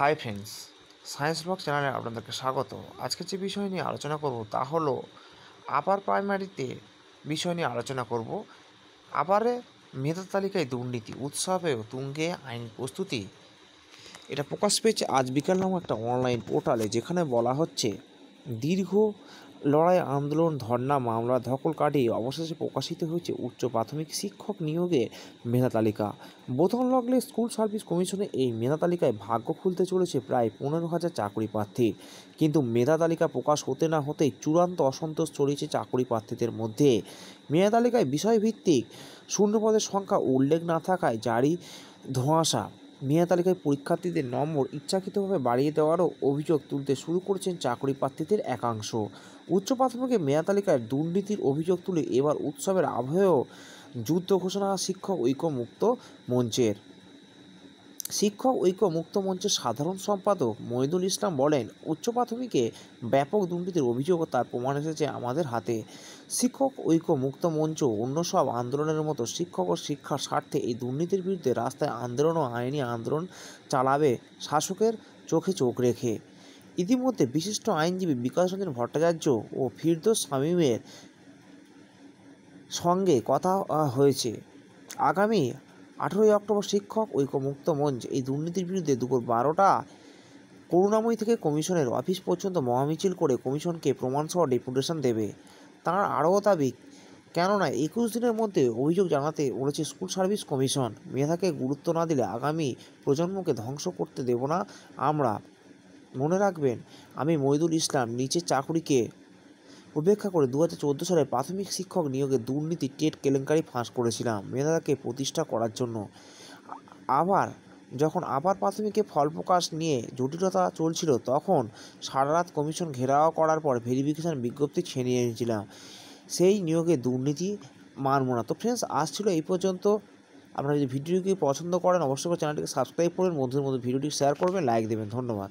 hi friends science blog চ্যানেলে আপনাদেরকে স্বাগত আজকে যে বিষয় নিয়ে আলোচনা করব তা হলো আপার প্রাইমারিতে বিষয় নিয়ে আলোচনা করব আবারে মেধা তালিকায় দুর্নীতি উৎসবেও তুঙ্গে আইন প্রস্তুতি এটা প্রকাশ পেয়েছে আজ বিকাল নামক একটা অনলাইন পোর্টালে যেখানে বলা হচ্ছে দীর্ঘ লড়াই আন্দোলন ধর্না মামলা ধকল কাটিয়ে অবশেষে প্রকাশিত হয়েছে উচ্চ প্রাথমিক শিক্ষক নিয়োগের মেধা তালিকা বোতল লগলে স্কুল সার্ভিস কমিশনে এই মেধা তালিকায় ভাগ্য খুলতে চলেছে প্রায় পনেরো হাজার চাকরি প্রার্থী কিন্তু মেধা তালিকা প্রকাশ হতে না হতে চূড়ান্ত অসন্তোষ চড়িয়েছে চাকরি প্রার্থীদের মধ্যে মেধা তালিকায় বিষয়ভিত্তিক শূন্যপদের সংখ্যা উল্লেখ না থাকায় জারি ধোঁয়াশা মেয়া তালিকায় পরীক্ষার্থীদের নম্বর ইচ্ছাকৃতভাবে বাড়িয়ে দেওয়ারও অভিযোগ তুলতে শুরু করেছেন চাকরি প্রার্থীদের একাংশ উচ্চ প্রাথমিকে মেয়া তালিকায় দুর্নীতির অভিযোগ তুলে এবার উৎসবের আবহেও যুদ্ধ ঘোষণা শিক্ষক ঐক্যমুক্ত মঞ্চের শিক্ষক ঐক্য মুক্ত মঞ্চের সাধারণ সম্পাদক মহিদুল ইসলাম বলেন উচ্চ প্রাথমিকে ব্যাপক দুর্নীতির অভিযোগ তার প্রমাণ এসেছে আমাদের হাতে শিক্ষক ঐক্য মুক্ত মঞ্চ অন্য সব আন্দোলনের মতো শিক্ষক ও শিক্ষার স্বার্থে এই দুর্নীতির বিরুদ্ধে রাস্তায় আন্দোলন ও আইনি আন্দোলন চালাবে শাসকের চোখে চোখ রেখে ইতিমধ্যে বিশিষ্ট আইনজীবী বিকাশ রঞ্জন ভট্টাচার্য ও ফিরদোস শামীমের সঙ্গে কথা হয়েছে আগামী আঠেরোই অক্টোবর শিক্ষক ঐক্যমুক্ত মঞ্চ এই দুর্নীতির বিরুদ্ধে দুপুর বারোটা করুণাময়ী থেকে কমিশনের অফিস পর্যন্ত মহামিছিল করে কমিশনকে প্রমাণসহ ডেপুটেশন দেবে তার আরও দাবি কেননা একুশ দিনের মধ্যে অভিযোগ জানাতে বলেছে স্কুল সার্ভিস কমিশন মেধাকে গুরুত্ব না দিলে আগামী প্রজন্মকে ধ্বংস করতে দেব না আমরা মনে রাখবেন আমি মহিদুল ইসলাম নিচে চাকরিকে উপেক্ষা করে দু হাজার সালে প্রাথমিক শিক্ষক নিয়োগে দুর্নীতি টেট কেলেঙ্কারি ফাঁস করেছিলাম মেধাকে প্রতিষ্ঠা করার জন্য আবার যখন আবার প্রাথমিকে ফল প্রকাশ নিয়ে জটিলতা চলছিল তখন সারা রাত কমিশন ঘেরাও করার পর ভেরিফিকেশন বিজ্ঞপ্তি ছিনিয়ে নিয়েছিলাম সেই নিয়োগে দুর্নীতি মানব না তো ফ্রেন্ডস আজ ছিল এই পর্যন্ত আপনারা যদি ভিডিওকে পছন্দ করেন অবশ্যই চ্যানেলটিকে সাবস্ক্রাইব করবেন বন্ধুদের মধ্যে ভিডিওটি শেয়ার করবেন লাইক দেবেন ধন্যবাদ